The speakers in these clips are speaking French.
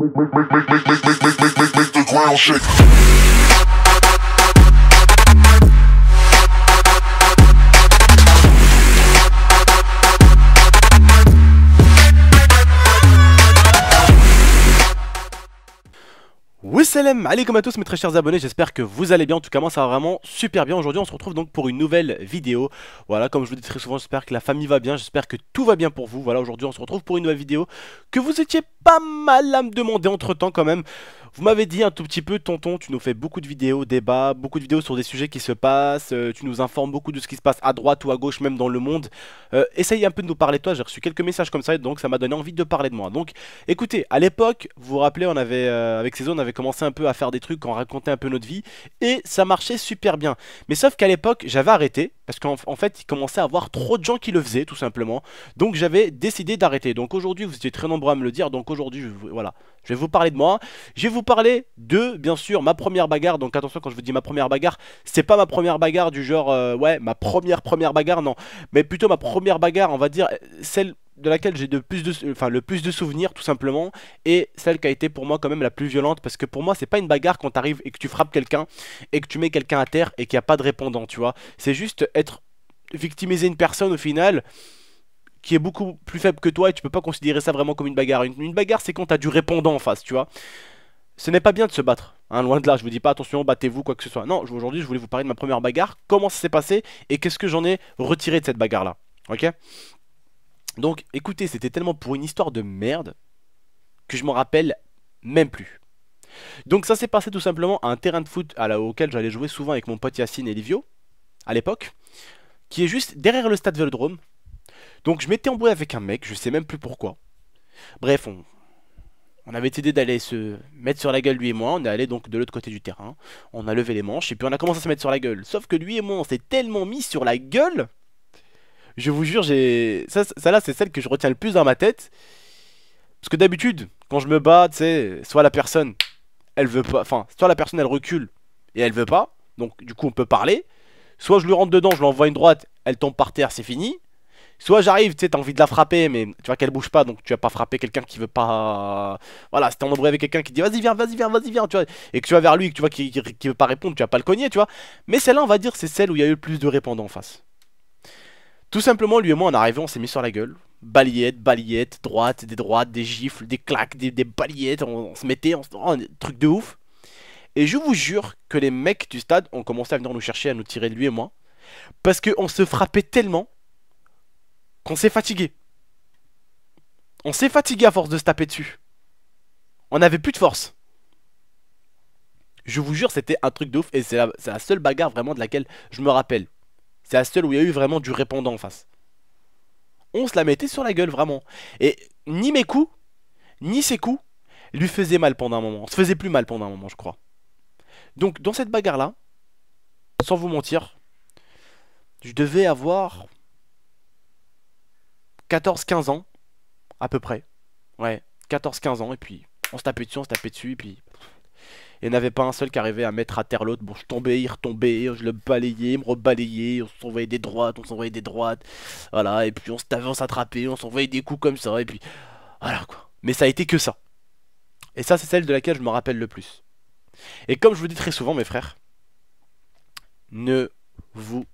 Make, make, make, make, make, make, make, make, make the ground shake. salam comme à tous mes très chers abonnés, j'espère que vous allez bien, en tout cas moi ça va vraiment super bien Aujourd'hui on se retrouve donc pour une nouvelle vidéo Voilà comme je vous dis très souvent j'espère que la famille va bien, j'espère que tout va bien pour vous Voilà aujourd'hui on se retrouve pour une nouvelle vidéo que vous étiez pas mal à me demander entre temps quand même vous m'avez dit un tout petit peu, tonton, tu nous fais beaucoup de vidéos, débats, beaucoup de vidéos sur des sujets qui se passent, euh, tu nous informes beaucoup de ce qui se passe à droite ou à gauche, même dans le monde. Euh, essaye un peu de nous parler de toi, j'ai reçu quelques messages comme ça, et donc ça m'a donné envie de parler de moi. Donc écoutez, à l'époque, vous vous rappelez, on avait, euh, avec ces on avait commencé un peu à faire des trucs, on racontait un peu notre vie, et ça marchait super bien. Mais sauf qu'à l'époque, j'avais arrêté, parce qu'en fait, il commençait à avoir trop de gens qui le faisaient, tout simplement. Donc j'avais décidé d'arrêter. Donc aujourd'hui, vous étiez très nombreux à me le dire, donc aujourd'hui, voilà, je vais vous parler de moi. Je vais vous parler de, bien sûr, ma première bagarre. Donc attention, quand je vous dis ma première bagarre, c'est pas ma première bagarre du genre, euh, ouais, ma première première bagarre, non. Mais plutôt ma première bagarre, on va dire, celle de laquelle j'ai de plus de, enfin, le plus de souvenirs tout simplement et celle qui a été pour moi quand même la plus violente parce que pour moi c'est pas une bagarre quand t'arrives et que tu frappes quelqu'un et que tu mets quelqu'un à terre et qu'il n'y a pas de répondant tu vois c'est juste être victimiser une personne au final qui est beaucoup plus faible que toi et tu peux pas considérer ça vraiment comme une bagarre. Une, une bagarre c'est quand t'as du répondant en face, tu vois ce n'est pas bien de se battre. Hein, loin de là, je vous dis pas attention, battez-vous, quoi que ce soit. Non, aujourd'hui, je voulais vous parler de ma première bagarre, comment ça s'est passé et qu'est-ce que j'en ai retiré de cette bagarre-là. Ok Donc, écoutez, c'était tellement pour une histoire de merde que je m'en rappelle même plus. Donc, ça s'est passé tout simplement à un terrain de foot à la, auquel j'allais jouer souvent avec mon pote Yacine et Livio, à l'époque, qui est juste derrière le stade Vélodrome. Donc, je m'étais embrouillé avec un mec, je sais même plus pourquoi. Bref, on, on avait décidé d'aller se mettre sur la gueule lui et moi, on est allé donc de l'autre côté du terrain, on a levé les manches et puis on a commencé à se mettre sur la gueule. Sauf que lui et moi on s'est tellement mis sur la gueule, je vous jure j'ai... Ça, là c'est celle que je retiens le plus dans ma tête. Parce que d'habitude, quand je me bats, tu sais, soit la personne, elle veut pas, enfin, soit la personne elle recule et elle veut pas, donc du coup on peut parler, soit je lui rentre dedans, je lui envoie une droite, elle tombe par terre, c'est fini, Soit j'arrive, tu sais, t'as envie de la frapper, mais tu vois qu'elle bouge pas, donc tu vas pas frapper quelqu'un qui veut pas. Voilà, si t'es en embrouille avec quelqu'un qui dit vas-y, viens, vas-y, viens, vas-y, viens, tu vois, et que tu vas vers lui et que tu vois qu'il veut pas répondre, tu vas pas le cogner, tu vois. Mais celle-là, on va dire, c'est celle où il y a eu le plus de répondants en face. Tout simplement, lui et moi, en arrivant, on s'est mis sur la gueule. Baliettes, baliettes droite, des droites, des gifles, des claques, des, des on, se mettait, on, oh, truc de ouf. Et je vous jure que les mecs du stade ont commencé à venir nous chercher, à nous tirer de lui et moi. Parce qu'on se frappait tellement on s'est fatigué. On s'est fatigué à force de se taper dessus. On n'avait plus de force. Je vous jure, c'était un truc de ouf. Et c'est la, la, seule bagarre vraiment de laquelle je me rappelle. C'est la seule où il y a eu vraiment du répondant en face. On se la mettait sur la gueule, vraiment. Et ni mes coups, ni ses coups, lui faisaient mal pendant un moment. On se faisait plus mal pendant un moment, je crois. Donc, dans cette bagarre-là, sans vous mentir, je devais avoir 14-15 ans, à peu près. Ouais, 14-15 ans, et puis on se tapait dessus, on se tapait dessus, et puis. Et n'avait pas un seul qui arrivait à mettre à terre l'autre. Bon, je tombais, il retombait, je le balayais, me rebalayait, on s'envoyait des droites, on s'envoyait des droites. Voilà, et puis on on s'attrapait, on s'envoyait des coups comme ça, et puis. Voilà quoi. Mais ça a été que ça. Et ça, c'est celle de laquelle je me rappelle le plus. Et comme je vous dis très souvent, mes frères, ne vous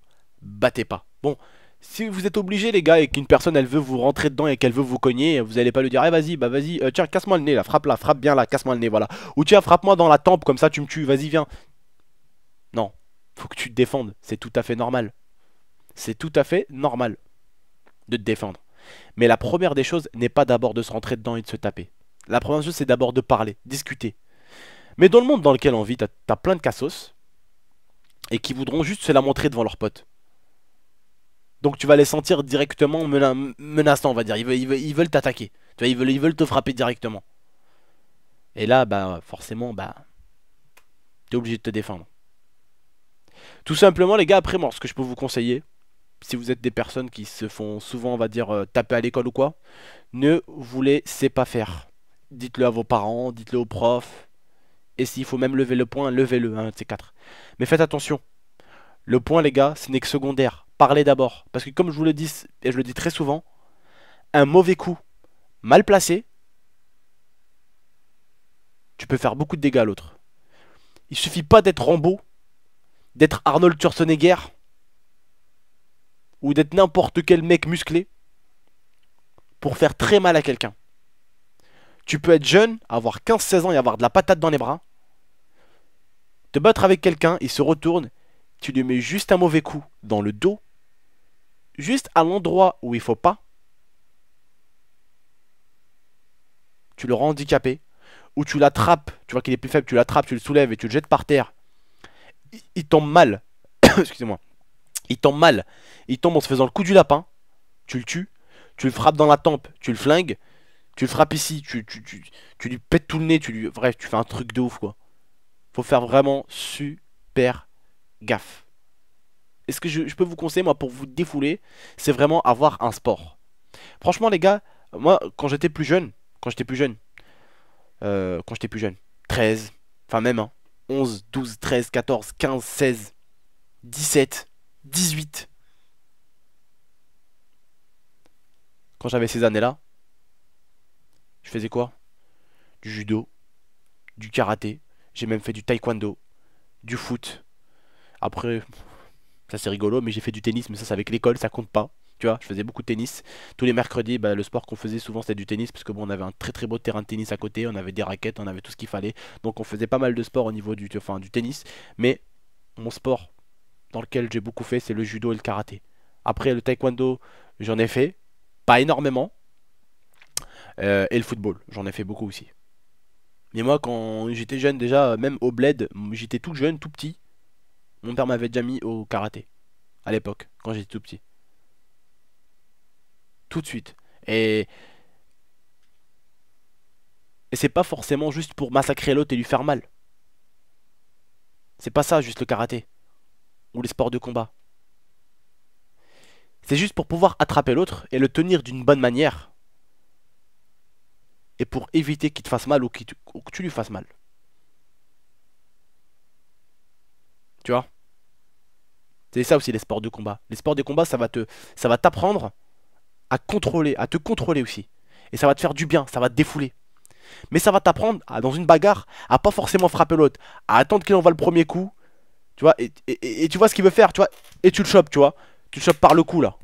battez pas. Bon, si vous êtes obligé les gars et qu'une personne elle veut vous rentrer dedans et qu'elle veut vous cogner, vous allez pas lui dire eh vas-y bah vas-y euh, tiens casse-moi le nez là, frappe la frappe bien là, casse-moi le nez voilà. Ou tiens frappe-moi dans la tempe comme ça tu me tues, vas-y viens. Non, faut que tu te défendes, c'est tout à fait normal. C'est tout à fait normal de te défendre. Mais la première des choses n'est pas d'abord de se rentrer dedans et de se taper. La première chose c'est d'abord de parler, discuter. Mais dans le monde dans lequel on vit, t'as plein de cassos et qui voudront juste se la montrer devant leurs potes. Donc tu vas les sentir directement menaçants, on va dire. Ils, veulent, t'attaquer. ils veulent, te frapper directement. Et là, bah forcément, bah t'es obligé de te défendre. Tout simplement, les gars, après moi, ce que je peux vous conseiller, si vous êtes des personnes qui se font souvent, on va dire, euh, taper à l'école ou quoi, ne vous laissez pas faire. Dites-le à vos parents, dites-le aux profs. Et s'il faut même lever le point, levez-le, un hein, de ces quatre. Mais faites attention. Le point, les gars, ce n'est que secondaire parler d'abord. Parce que comme je vous le dis, et je le dis très souvent, un mauvais coup mal placé, tu peux faire beaucoup de dégâts à l'autre. Il suffit pas d'être Rambo, d'être Arnold Schwarzenegger, ou d'être n'importe quel mec musclé, pour faire très mal à quelqu'un. Tu peux être jeune, avoir 15-16 ans et avoir de la patate dans les bras, te battre avec quelqu'un, et se retourne tu lui mets juste un mauvais coup dans le dos, juste à l'endroit où il faut pas, tu le rends handicapé, ou tu l'attrapes, tu vois qu'il est plus faible, tu l'attrapes, tu le soulèves et tu le jettes par terre. Il, tombe mal, excusez-moi, il tombe mal, il tombe en se faisant le coup du lapin, tu le tues, tu le frappes dans la tempe, tu le flingues, tu le frappes ici, tu, tu lui pètes tout le nez, tu lui... Bref, tu fais un truc de ouf, quoi. Faut faire vraiment super gaffe. Et ce que je, peux vous conseiller, moi, pour vous défouler, c'est vraiment avoir un sport. Franchement, les gars, moi, quand j'étais plus jeune, quand j'étais plus jeune, euh, quand j'étais plus jeune, 13, enfin même, hein, 11, 12, 13, 14, 15, 16, 17, 18. Quand j'avais ces années-là, je faisais quoi Du judo, du karaté, j'ai même fait du taekwondo, du foot, après, ça c'est rigolo, mais j'ai fait du tennis, mais ça c'est avec l'école, ça compte pas. Tu vois, je faisais beaucoup de tennis. Tous les mercredis, bah, le sport qu'on faisait souvent c'était du tennis, parce que bon, on avait un très très beau terrain de tennis à côté, on avait des raquettes, on avait tout ce qu'il fallait. Donc on faisait pas mal de sport au niveau du, enfin, du tennis. Mais mon sport dans lequel j'ai beaucoup fait, c'est le judo et le karaté. Après le taekwondo, j'en ai fait, pas énormément. Euh, et le football, j'en ai fait beaucoup aussi. Mais moi, quand j'étais jeune, déjà, même au bled, j'étais tout jeune, tout petit. Mon père m'avait déjà mis au karaté. À l'époque, quand j'étais tout petit. Tout de suite. Et. Et c'est pas forcément juste pour massacrer l'autre et lui faire mal. C'est pas ça juste le karaté. Ou les sports de combat. C'est juste pour pouvoir attraper l'autre et le tenir d'une bonne manière. Et pour éviter qu'il te fasse mal ou, ou que tu lui fasses mal. Tu vois c'est ça aussi les sports de combat. Les sports de combat, ça va te, ça va t'apprendre à contrôler, à te contrôler aussi. Et ça va te faire du bien, ça va te défouler. Mais ça va t'apprendre dans une bagarre à pas forcément frapper l'autre, à attendre qu'il envoie le premier coup, tu vois, et, tu vois ce qu'il veut faire, tu vois, et tu le chopes, tu vois, tu le chopes par le cou là,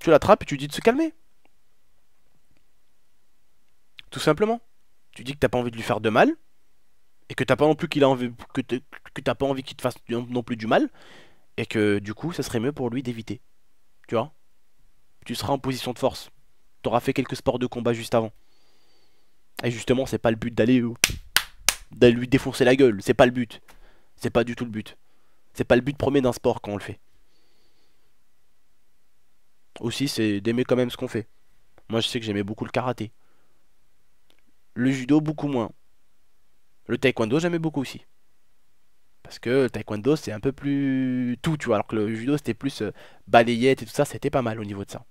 tu l'attrapes et tu lui dis de se calmer. Tout simplement. Tu dis que t'as pas envie de lui faire de mal, et que t'as pas non plus qu'il a envie, que, t'as pas envie qu'il te fasse non plus du mal, et que du coup, ça serait mieux pour lui d'éviter. Tu vois Tu seras en position de force. T'auras fait quelques sports de combat juste avant. Et justement, c'est pas le but d'aller euh, d'aller lui défoncer la gueule, c'est pas le but. C'est pas du tout le but. C'est pas le but premier d'un sport quand on le fait. Aussi, c'est d'aimer quand même ce qu'on fait. Moi, je sais que j'aimais beaucoup le karaté. Le judo, beaucoup moins. Le taekwondo, j'aimais beaucoup aussi. Parce que le taekwondo, c'est un peu plus tout, tu vois. Alors que le judo, c'était plus euh, balayette et tout ça. C'était pas mal au niveau de ça.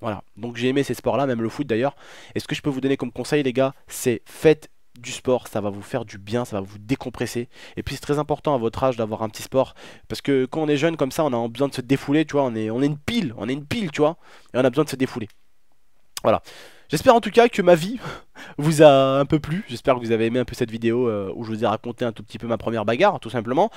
Voilà. Donc j'ai aimé ces sports-là, même le foot d'ailleurs. Et ce que je peux vous donner comme conseil, les gars, c'est faites du sport, ça va vous faire du bien, ça va vous décompresser. Et puis c'est très important à votre âge d'avoir un petit sport parce que quand on est jeune comme ça, on a besoin de se défouler, tu vois, on est on est une pile, on est une pile, tu vois, et on a besoin de se défouler. Voilà. J'espère en tout cas que ma vie vous a un peu plu. J'espère que vous avez aimé un peu cette vidéo euh, où je vous ai raconté un tout petit peu ma première bagarre, tout simplement.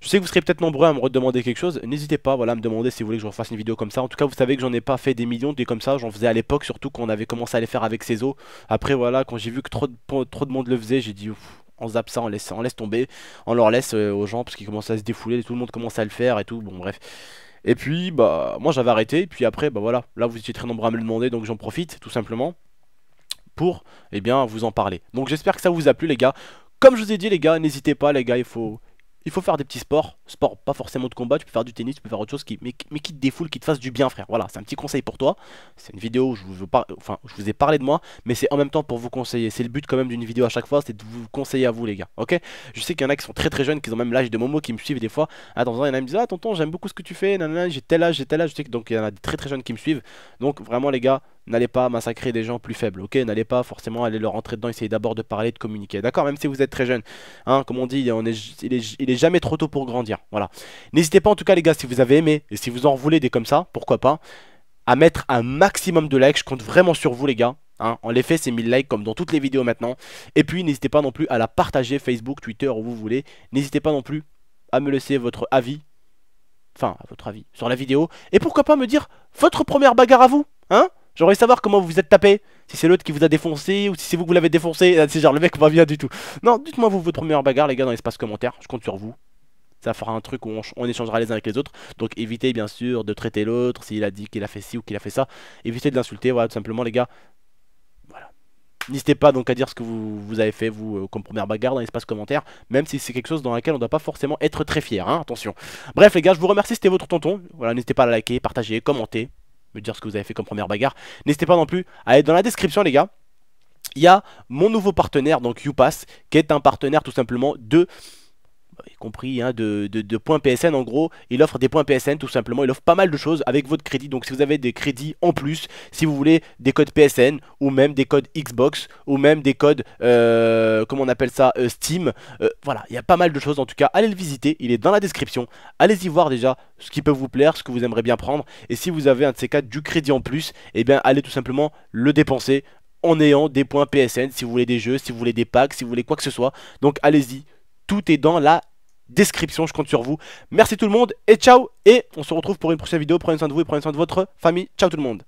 Je sais que vous serez peut-être nombreux à me redemander quelque chose. N'hésitez pas voilà, à me demander si vous voulez que je refasse une vidéo comme ça. En tout cas, vous savez que j'en ai pas fait des millions, de des comme ça. J'en faisais à l'époque, surtout quand on avait commencé à les faire avec ses os. Après, voilà, quand j'ai vu que trop de, trop de monde le faisait, j'ai dit... on zappe ça, on laisse, on laisse tomber, on leur laisse euh, aux gens parce qu'ils commencent à se défouler, tout le monde commence à le faire et tout, bon bref. Et puis, bah, moi j'avais arrêté, et puis après, bah voilà, là vous étiez très nombreux à me le demander, donc j'en profite tout simplement pour eh bien, vous en parler. Donc j'espère que ça vous a plu les gars. Comme je vous ai dit les gars, n'hésitez pas les gars, il faut, il faut faire des petits sports. Sport, pas forcément de combat, tu peux faire du tennis, tu peux faire autre chose, qui, mais, qui te défoule, qui te fasse du bien, frère. Voilà, c'est un petit conseil pour toi. C'est une vidéo où je vous, par... enfin, je vous ai parlé de moi, mais c'est en même temps pour vous conseiller. C'est le but quand même d'une vidéo à chaque fois, c'est de vous conseiller à vous, les gars. Ok Je sais qu'il y en a qui sont très très jeunes, qui ont même l'âge de Momo, qui me suivent des fois. À temps en temps, il y en a qui me disent Ah, tonton, j'aime beaucoup ce que tu fais, nanana, j'ai tel âge, j'ai tel âge. Je sais que, donc, il y en a des très très jeunes qui me suivent. Donc, vraiment, les gars, n'allez pas massacrer des gens plus faibles, ok N'allez pas forcément aller leur rentrer dedans, essayez d'abord de parler, de communiquer, d'accord Même si vous êtes très jeune, hein, comme on dit, on est, il, est, jamais trop tôt pour grandir, voilà. N'hésitez pas en tout cas les gars, si vous avez aimé, et si vous en voulez des comme ça, pourquoi pas, à mettre un maximum de likes, je compte vraiment sur vous les gars. Hein, en l'effet c'est 1000 likes comme dans toutes les vidéos maintenant Et puis n'hésitez pas non plus à la partager Facebook, Twitter où vous voulez N'hésitez pas non plus à me laisser votre avis Enfin votre avis sur la vidéo Et pourquoi pas me dire votre première bagarre à vous Hein J'aimerais savoir comment vous vous êtes tapé. Si c'est l'autre qui vous a défoncé ou si c'est vous que vous l'avez défoncé. Ah, c'est genre le mec va bien du tout. Non, dites-moi vous votre première bagarre, les gars, dans l'espace commentaire. Je compte sur vous. Ça fera un truc où on, échangera les uns avec les autres. Donc évitez bien sûr de traiter l'autre s'il a dit qu'il a fait ci ou qu'il a fait ça. Évitez de l'insulter, voilà, tout simplement, les gars. Voilà. N'hésitez pas donc à dire ce que vous, vous avez fait, vous, euh, comme première bagarre dans l'espace commentaire, même si c'est quelque chose dans laquelle on ne doit pas forcément être très fier, hein, attention. Bref, les gars, je vous remercie, c'était votre tonton. Voilà, n'hésitez pas à liker, partager, commenter me dire ce que vous avez fait comme première bagarre. N'hésitez pas non plus à aller dans la description les gars. Il y a mon nouveau partenaire, donc YouPass, qui est un partenaire tout simplement de y compris hein, de, points PSN en gros, il offre des points PSN tout simplement, il offre pas mal de choses avec votre crédit, donc si vous avez des crédits en plus, si vous voulez des codes PSN ou même des codes Xbox ou même des codes, euh, comment on appelle ça, euh, Steam, euh, voilà, il y a pas mal de choses en tout cas, allez le visiter, il est dans la description, allez-y voir déjà ce qui peut vous plaire, ce que vous aimeriez bien prendre, et si vous avez un de ces cas du crédit en plus, et eh bien allez tout simplement le dépenser en ayant des points PSN, si vous voulez des jeux, si vous voulez des packs, si vous voulez quoi que ce soit, donc allez-y, tout est dans la description. Je compte sur vous. Merci tout le monde et ciao. Et on se retrouve pour une prochaine vidéo. Prenez soin de vous et prenez soin de votre famille. Ciao tout le monde.